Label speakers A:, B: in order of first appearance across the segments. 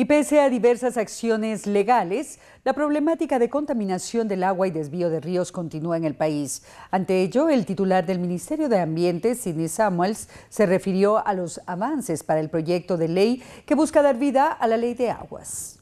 A: Y pese a diversas acciones legales, la problemática de contaminación del agua y desvío de ríos continúa en el país. Ante ello, el titular del Ministerio de Ambiente, Sidney Samuels, se refirió a los avances para el proyecto de ley que busca dar vida a la ley de aguas.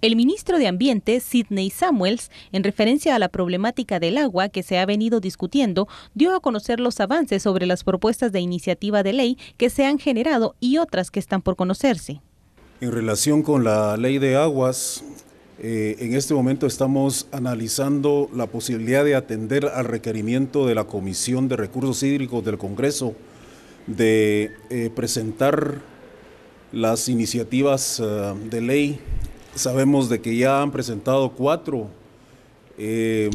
B: El ministro de Ambiente, Sidney Samuels, en referencia a la problemática del agua que se ha venido discutiendo, dio a conocer los avances sobre las propuestas de iniciativa de ley que se han generado y otras que están por conocerse.
A: En relación con la ley de aguas, eh, en este momento estamos analizando la posibilidad de atender al requerimiento de la Comisión de Recursos Hídricos del Congreso de eh, presentar las iniciativas eh, de ley Sabemos de que ya han presentado cuatro. Eh,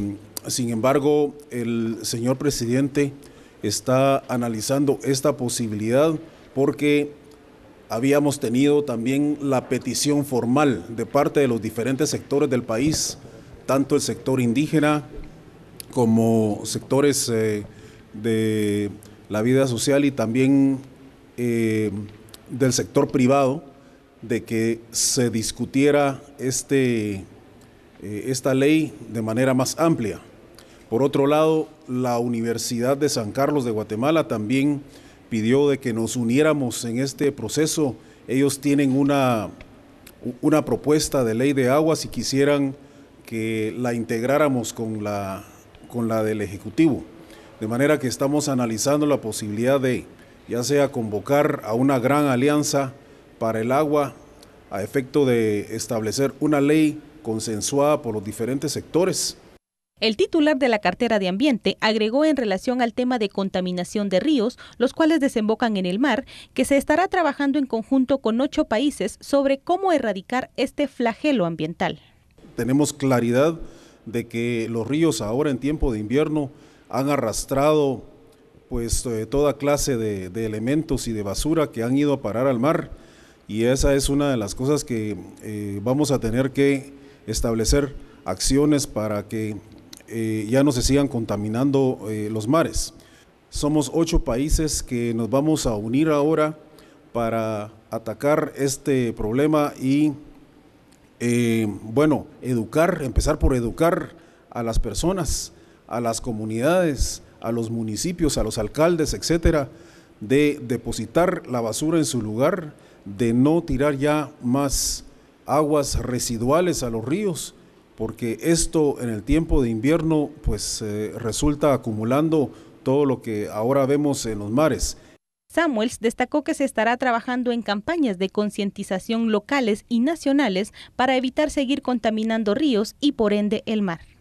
A: sin embargo, el señor presidente está analizando esta posibilidad porque habíamos tenido también la petición formal de parte de los diferentes sectores del país, tanto el sector indígena como sectores eh, de la vida social y también eh, del sector privado, de que se discutiera este, eh, esta ley de manera más amplia. Por otro lado, la Universidad de San Carlos de Guatemala también pidió de que nos uniéramos en este proceso. Ellos tienen una, una propuesta de ley de aguas y quisieran que la integráramos con la, con la del Ejecutivo. De manera que estamos analizando la posibilidad de ya sea convocar a una gran alianza para el agua a efecto de establecer una ley consensuada por los diferentes sectores.
B: El titular de la cartera de Ambiente agregó en relación al tema de contaminación de ríos, los cuales desembocan en el mar, que se estará trabajando en conjunto con ocho países sobre cómo erradicar este flagelo ambiental.
A: Tenemos claridad de que los ríos ahora en tiempo de invierno han arrastrado pues eh, toda clase de, de elementos y de basura que han ido a parar al mar y esa es una de las cosas que eh, vamos a tener que establecer acciones para que eh, ya no se sigan contaminando eh, los mares. Somos ocho países que nos vamos a unir ahora para atacar este problema y, bueno, educar, empezar por educar a las personas, a las comunidades, a los municipios, a los alcaldes, etcétera, de depositar la basura en su lugar, de no tirar ya más aguas residuales a los ríos, porque esto en el tiempo de invierno pues eh, resulta acumulando todo lo que ahora vemos en los mares.
B: Samuels destacó que se estará trabajando en campañas de concientización locales y nacionales para evitar seguir contaminando ríos y por ende el mar.